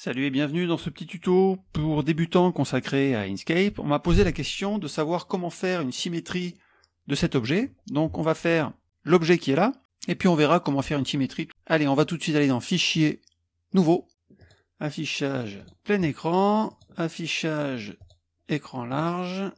Salut et bienvenue dans ce petit tuto pour débutants consacré à Inkscape. On m'a posé la question de savoir comment faire une symétrie de cet objet. Donc on va faire l'objet qui est là, et puis on verra comment faire une symétrie. Allez, on va tout de suite aller dans Fichier, Nouveau, Affichage plein écran, Affichage écran large,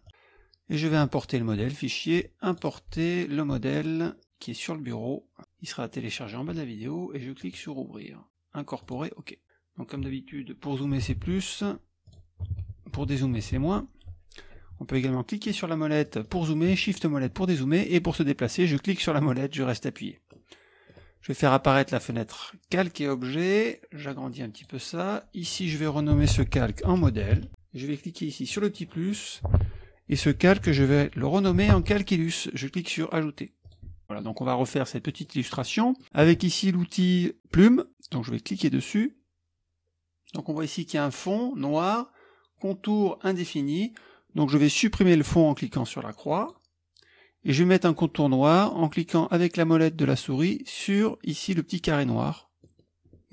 et je vais importer le modèle, Fichier, Importer le modèle qui est sur le bureau. Il sera téléchargé en bas de la vidéo, et je clique sur Ouvrir, Incorporer, OK comme d'habitude, pour zoomer c'est plus, pour dézoomer c'est moins. On peut également cliquer sur la molette pour zoomer, Shift molette pour dézoomer, et pour se déplacer, je clique sur la molette, je reste appuyé. Je vais faire apparaître la fenêtre calque et objet, j'agrandis un petit peu ça. Ici, je vais renommer ce calque en modèle. Je vais cliquer ici sur le petit plus, et ce calque, je vais le renommer en calque illus. Je clique sur ajouter. Voilà, donc on va refaire cette petite illustration avec ici l'outil plume. Donc je vais cliquer dessus donc on voit ici qu'il y a un fond noir, contour indéfini. Donc je vais supprimer le fond en cliquant sur la croix. Et je vais mettre un contour noir en cliquant avec la molette de la souris sur ici le petit carré noir.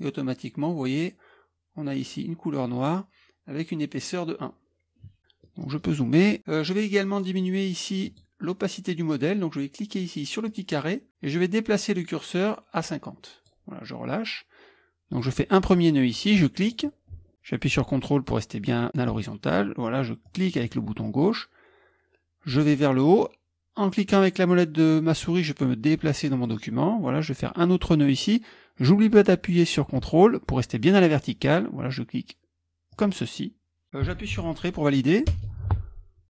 Et automatiquement, vous voyez, on a ici une couleur noire avec une épaisseur de 1. Donc je peux zoomer. Euh, je vais également diminuer ici l'opacité du modèle. Donc je vais cliquer ici sur le petit carré et je vais déplacer le curseur à 50. Voilà, je relâche. Donc je fais un premier nœud ici, je clique, J'appuie sur CTRL pour rester bien à l'horizontale. Voilà, je clique avec le bouton gauche. Je vais vers le haut. En cliquant avec la molette de ma souris, je peux me déplacer dans mon document. Voilà, je vais faire un autre nœud ici. J'oublie pas d'appuyer sur CTRL pour rester bien à la verticale. Voilà, je clique comme ceci. Euh, j'appuie sur Entrée pour valider.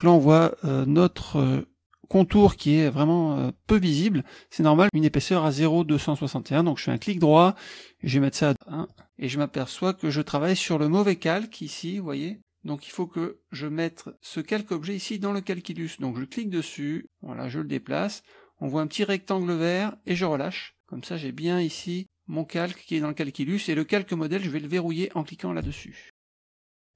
Là, on voit euh, notre euh, contour qui est vraiment euh, peu visible. C'est normal, une épaisseur à 0,261, donc je fais un clic droit, je vais mettre ça à 1, et je m'aperçois que je travaille sur le mauvais calque ici, vous voyez donc il faut que je mette ce calque objet ici dans le calculus. Donc je clique dessus, voilà, je le déplace, on voit un petit rectangle vert et je relâche. Comme ça j'ai bien ici mon calque qui est dans le calculus et le calque modèle je vais le verrouiller en cliquant là-dessus.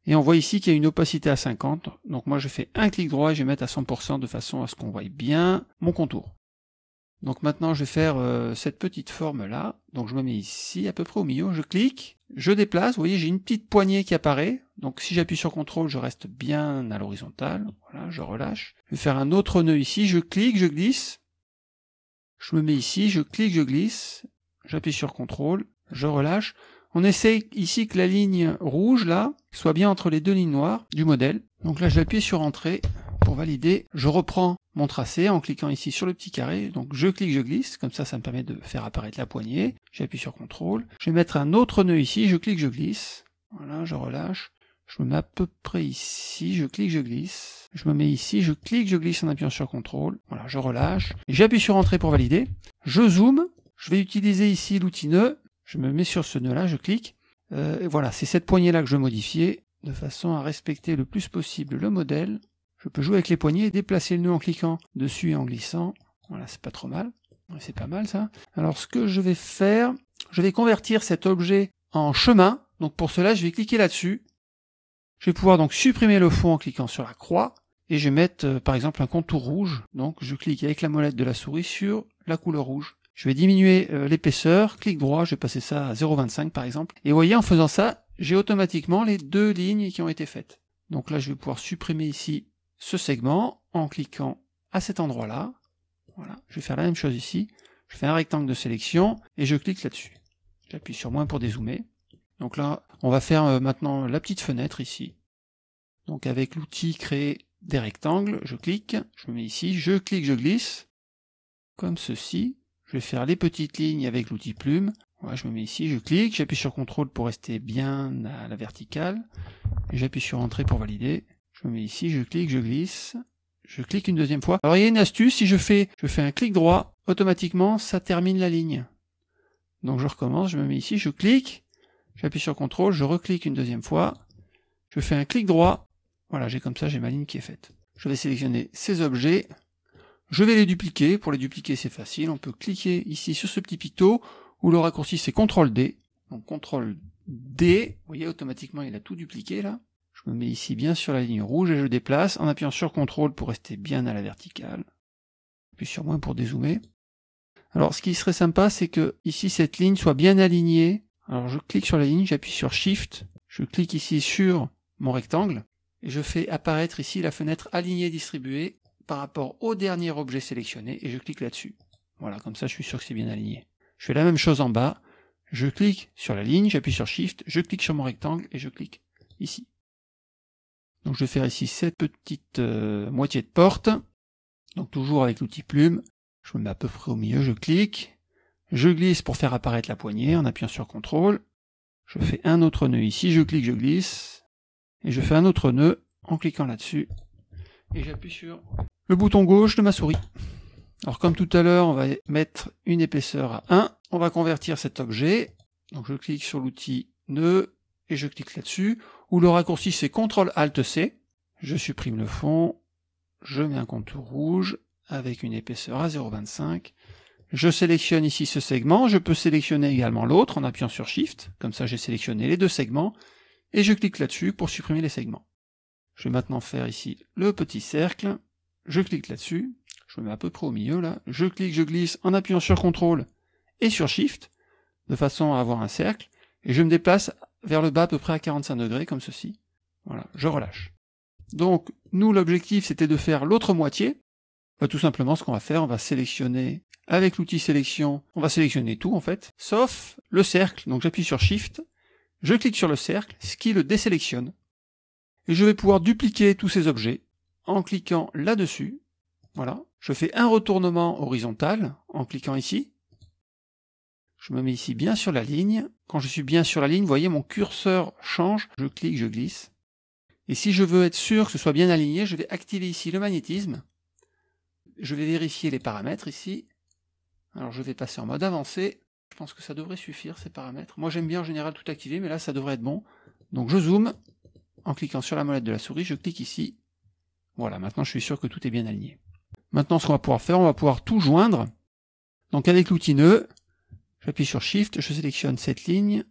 Et on voit ici qu'il y a une opacité à 50. Donc moi je fais un clic droit et je vais mettre à 100% de façon à ce qu'on voit bien mon contour. Donc maintenant je vais faire euh, cette petite forme là. Donc je me mets ici à peu près au milieu, je clique, je déplace, vous voyez j'ai une petite poignée qui apparaît. Donc si j'appuie sur CTRL je reste bien à l'horizontale. Voilà, je relâche. Je vais faire un autre nœud ici, je clique, je glisse. Je me mets ici, je clique, je glisse. J'appuie sur CTRL, je relâche. On essaye ici que la ligne rouge, là, soit bien entre les deux lignes noires du modèle. Donc là, j'appuie sur Entrée pour valider. Je reprends mon tracé en cliquant ici sur le petit carré. Donc je clique, je glisse. Comme ça, ça me permet de faire apparaître la poignée. J'appuie sur Contrôle. Je vais mettre un autre nœud ici. Je clique, je glisse. Voilà, je relâche. Je me mets à peu près ici, je clique, je glisse. Je me mets ici, je clique, je glisse en appuyant sur Contrôle. Voilà, je relâche. J'appuie sur Entrée pour valider. Je zoome. Je vais utiliser ici l'outil nœud je me mets sur ce nœud-là, je clique. Euh, et voilà, c'est cette poignée-là que je veux modifier, de façon à respecter le plus possible le modèle. Je peux jouer avec les poignées et déplacer le nœud en cliquant dessus et en glissant. Voilà, c'est pas trop mal. C'est pas mal ça. Alors ce que je vais faire, je vais convertir cet objet en chemin. Donc pour cela, je vais cliquer là-dessus. Je vais pouvoir donc supprimer le fond en cliquant sur la croix. Et je vais mettre euh, par exemple un contour rouge. Donc je clique avec la molette de la souris sur la couleur rouge. Je vais diminuer euh, l'épaisseur, clic droit, je vais passer ça à 0,25 par exemple. Et vous voyez, en faisant ça, j'ai automatiquement les deux lignes qui ont été faites. Donc là, je vais pouvoir supprimer ici ce segment en cliquant à cet endroit-là. Voilà, je vais faire la même chose ici. Je fais un rectangle de sélection et je clique là-dessus. J'appuie sur moins pour dézoomer. Donc là, on va faire euh, maintenant la petite fenêtre ici. Donc avec l'outil créer des rectangles, je clique, je me mets ici, je clique, je glisse, comme ceci je vais faire les petites lignes avec l'outil plume. Voilà, je me mets ici, je clique, j'appuie sur CTRL pour rester bien à la verticale, j'appuie sur Entrée pour valider, je me mets ici, je clique, je glisse, je clique une deuxième fois. Alors il y a une astuce, si je fais, je fais un clic droit, automatiquement ça termine la ligne. Donc je recommence, je me mets ici, je clique, j'appuie sur CTRL, je reclique une deuxième fois, je fais un clic droit, voilà, j'ai comme ça, j'ai ma ligne qui est faite. Je vais sélectionner ces objets, je vais les dupliquer. Pour les dupliquer, c'est facile. On peut cliquer ici sur ce petit picto où le raccourci c'est CTRL D. Donc CTRL D, vous voyez automatiquement il a tout dupliqué là. Je me mets ici bien sur la ligne rouge et je déplace en appuyant sur CTRL pour rester bien à la verticale. Puis sur moins pour dézoomer. Alors ce qui serait sympa c'est que ici cette ligne soit bien alignée. Alors je clique sur la ligne, j'appuie sur Shift, je clique ici sur mon rectangle et je fais apparaître ici la fenêtre alignée distribuée par rapport au dernier objet sélectionné et je clique là-dessus. Voilà, comme ça je suis sûr que c'est bien aligné. Je fais la même chose en bas, je clique sur la ligne, j'appuie sur Shift, je clique sur mon rectangle et je clique ici. Donc je vais faire ici cette petite euh, moitié de porte, donc toujours avec l'outil plume, je me mets à peu près au milieu, je clique, je glisse pour faire apparaître la poignée en appuyant sur CTRL, je fais un autre nœud ici, je clique, je glisse, et je fais un autre nœud en cliquant là-dessus, et j'appuie sur le bouton gauche de ma souris. Alors comme tout à l'heure, on va mettre une épaisseur à 1. On va convertir cet objet. Donc je clique sur l'outil nœud et je clique là-dessus. Ou le raccourci c'est CTRL ALT C. Je supprime le fond. Je mets un contour rouge avec une épaisseur à 0,25. Je sélectionne ici ce segment. Je peux sélectionner également l'autre en appuyant sur Shift. Comme ça j'ai sélectionné les deux segments. Et je clique là-dessus pour supprimer les segments. Je vais maintenant faire ici le petit cercle je clique là-dessus, je me mets à peu près au milieu là, je clique, je glisse en appuyant sur CTRL et sur SHIFT, de façon à avoir un cercle, et je me déplace vers le bas à peu près à 45 degrés, comme ceci. Voilà, je relâche. Donc, nous, l'objectif, c'était de faire l'autre moitié. Bah, tout simplement, ce qu'on va faire, on va sélectionner, avec l'outil sélection, on va sélectionner tout, en fait, sauf le cercle. Donc, j'appuie sur Shift, je clique sur le cercle, ce qui le désélectionne. Et je vais pouvoir dupliquer tous ces objets en cliquant là-dessus. Voilà. Je fais un retournement horizontal en cliquant ici. Je me mets ici bien sur la ligne. Quand je suis bien sur la ligne, vous voyez, mon curseur change. Je clique, je glisse. Et si je veux être sûr que ce soit bien aligné, je vais activer ici le magnétisme. Je vais vérifier les paramètres ici. Alors je vais passer en mode avancé. Je pense que ça devrait suffire ces paramètres. Moi j'aime bien en général tout activer, mais là ça devrait être bon. Donc je zoome. En cliquant sur la molette de la souris, je clique ici. Voilà, maintenant je suis sûr que tout est bien aligné. Maintenant, ce qu'on va pouvoir faire, on va pouvoir tout joindre. Donc avec l'outil nœud, j'appuie sur Shift, je sélectionne cette ligne.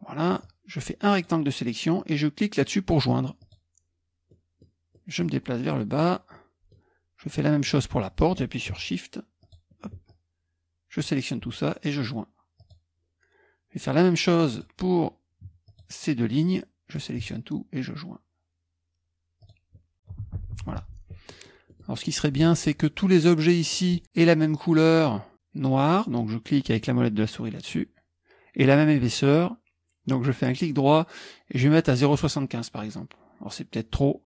Voilà, je fais un rectangle de sélection et je clique là-dessus pour joindre. Je me déplace vers le bas. Je fais la même chose pour la porte, j'appuie sur Shift. Je sélectionne tout ça et je joins. Je vais faire la même chose pour ces deux lignes. Je sélectionne tout et je joins. Voilà. Alors ce qui serait bien, c'est que tous les objets ici aient la même couleur noire, donc je clique avec la molette de la souris là-dessus, et la même épaisseur, donc je fais un clic droit, et je vais mettre à 0,75 par exemple. Alors c'est peut-être trop,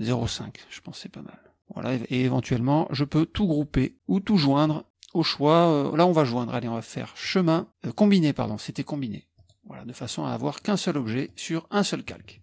0,5, je pense c'est pas mal. Voilà, et éventuellement, je peux tout grouper ou tout joindre au choix. Euh, là, on va joindre, allez, on va faire chemin, euh, combiné, pardon, c'était combiné. Voilà, de façon à avoir qu'un seul objet sur un seul calque.